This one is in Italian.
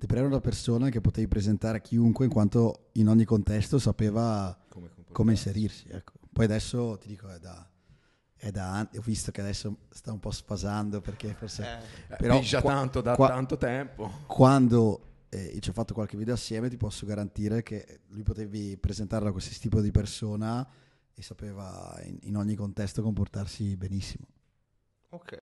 De Prero era una persona che potevi presentare a chiunque in quanto in ogni contesto sapeva come, come inserirsi. Ecco. Poi adesso ti dico, è da, è da, ho visto che adesso sta un po' sfasando perché forse... Eh, già eh, qua, tanto da qua, tanto tempo. Quando eh, ci ho fatto qualche video assieme ti posso garantire che lui potevi presentarlo a questo tipo di persona e sapeva in, in ogni contesto comportarsi benissimo. Ok.